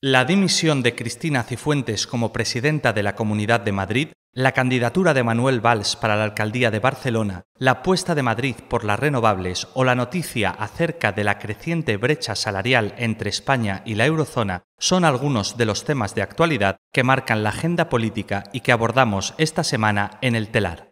La dimisión de Cristina Cifuentes como presidenta de la Comunidad de Madrid, la candidatura de Manuel Valls para la alcaldía de Barcelona, la apuesta de Madrid por las renovables o la noticia acerca de la creciente brecha salarial entre España y la eurozona son algunos de los temas de actualidad que marcan la agenda política y que abordamos esta semana en el telar.